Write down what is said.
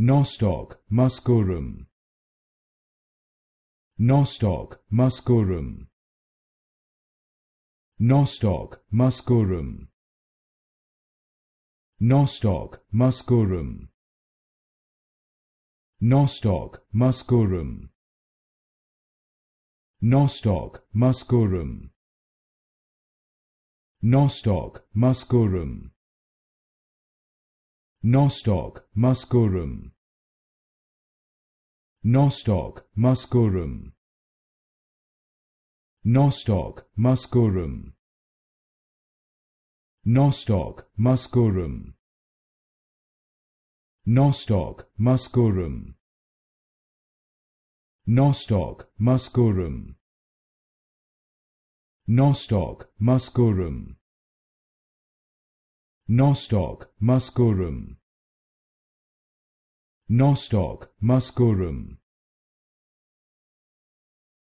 Nostoc muscorum. Nostoc muscorum. Nostoc muscorum. Nostoc muscorum. Nostoc muscorum. Nostoc muscorum. Nostoc muscorum. Nostoc muscorum. Nostoc muscorum. Nostoc muscorum. Nostoc muscorum. Nostoc muscorum. Nostoc muscorum. Nostoc muscorum. Nostoc muscorum. Nostoc muscorum.